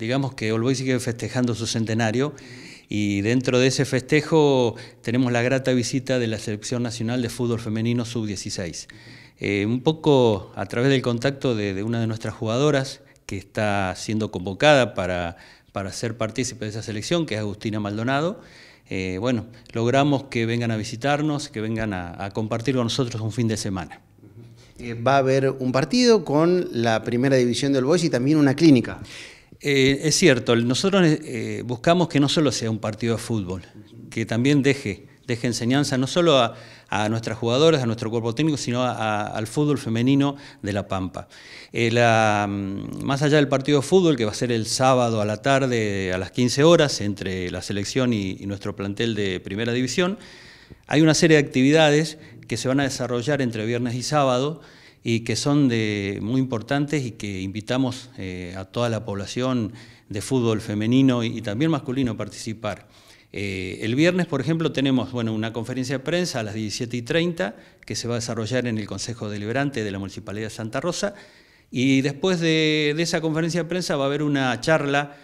Digamos que Olboy sigue festejando su centenario y dentro de ese festejo tenemos la grata visita de la Selección Nacional de Fútbol Femenino Sub-16. Eh, un poco a través del contacto de, una de nuestras jugadoras que está siendo convocada para, para ser partícipe de esa selección, que es Agustina Maldonado, eh, bueno, logramos que vengan a visitarnos, que vengan a, compartir con nosotros un fin de semana eh, va a haber un partido con la primera división de Boys y también una clínica. Eh, es cierto, nosotros eh, buscamos que no solo sea un partido de fútbol, que también deje, enseñanza no solo a, nuestras jugadoras, a nuestro cuerpo técnico, sino al fútbol femenino de La Pampa. Eh, mm, más allá del partido de fútbol, que va a ser el sábado a la tarde a las 15 horas entre la selección y nuestro plantel de primera división, hay una serie de actividades que se van a desarrollar entre viernes y sábado y que son de, muy importantes y que invitamos eh, a toda la población de fútbol femenino y, también masculino a participar. Eh, el viernes, por ejemplo, tenemos bueno, una conferencia de prensa a las 17.30 que se va a desarrollar en el Consejo Deliberante de la Municipalidad de Santa Rosa y después de, esa conferencia de prensa va a haber una charla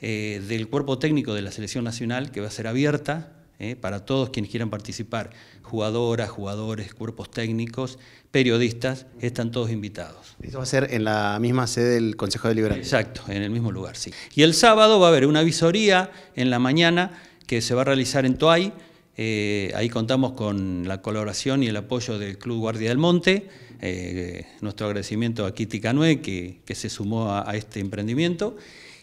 eh, del cuerpo técnico de la Selección Nacional que va a ser abierta ¿eh? para todos quienes quieran participar, jugadoras, jugadores, cuerpos técnicos, periodistas, están todos invitados. Eso va a ser en la misma sede del Consejo de Liberación. Exacto, en el mismo lugar, sí. Y el sábado va a haber una visoría en la mañana que se va a realizar en Toay. Eh, ahí contamos con la colaboración y el apoyo del Club Guardia del Monte. Eh, nuestro agradecimiento a Kitty Canue, que, se sumó a, este emprendimiento.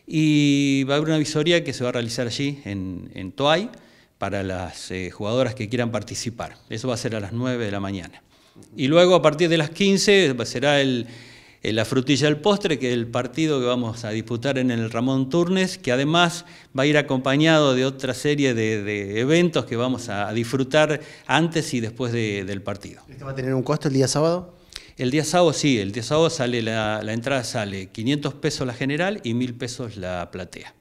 Y va a haber una visoría que se va a realizar allí en, en Toay para las eh, jugadoras que quieran participar. Eso va a ser a las 9 de la mañana. Y luego a partir de las 15 será eh, la frutilla del postre, que es el partido que vamos a disputar en el Ramón Turnes, que además va a ir acompañado de otra serie de, eventos que vamos a disfrutar antes y después del partido. ¿Esto va a tener un costo el día sábado? El día sábado sí, el día sábado sale la, la entrada sale 500 pesos la general y 1000 pesos la platea.